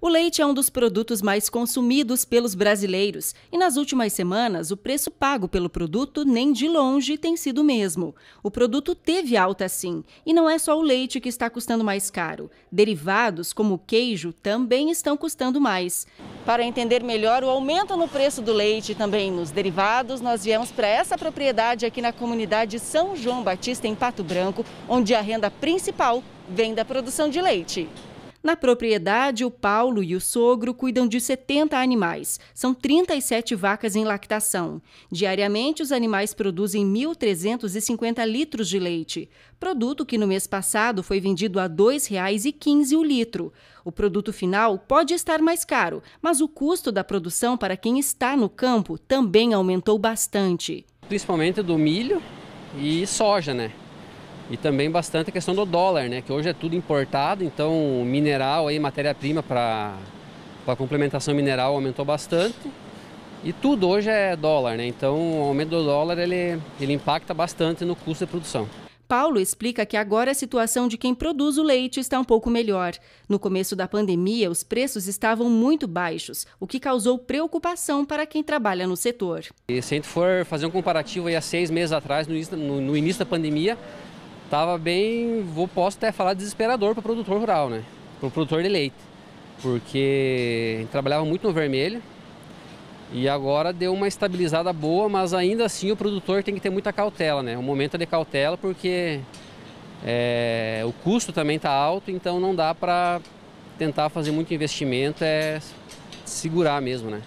O leite é um dos produtos mais consumidos pelos brasileiros e nas últimas semanas o preço pago pelo produto nem de longe tem sido o mesmo. O produto teve alta sim, e não é só o leite que está custando mais caro. Derivados como o queijo também estão custando mais. Para entender melhor o aumento no preço do leite e também nos derivados, nós viemos para essa propriedade aqui na comunidade São João Batista em Pato Branco, onde a renda principal vem da produção de leite. Na propriedade, o Paulo e o sogro cuidam de 70 animais. São 37 vacas em lactação. Diariamente, os animais produzem 1.350 litros de leite, produto que no mês passado foi vendido a R$ 2,15 o litro. O produto final pode estar mais caro, mas o custo da produção para quem está no campo também aumentou bastante. Principalmente do milho e soja, né? E também bastante a questão do dólar, né? Que hoje é tudo importado, então mineral e matéria-prima para a complementação mineral aumentou bastante. E tudo hoje é dólar, né? Então o aumento do dólar ele, ele impacta bastante no custo de produção. Paulo explica que agora a situação de quem produz o leite está um pouco melhor. No começo da pandemia, os preços estavam muito baixos, o que causou preocupação para quem trabalha no setor. E se a gente for fazer um comparativo aí há seis meses atrás, no no, no início da pandemia, tava bem, vou, posso até falar desesperador para o produtor rural, né? Para o produtor de leite, porque trabalhava muito no vermelho e agora deu uma estabilizada boa, mas ainda assim o produtor tem que ter muita cautela, né? O momento é de cautela porque é, o custo também está alto, então não dá para tentar fazer muito investimento, é segurar mesmo, né?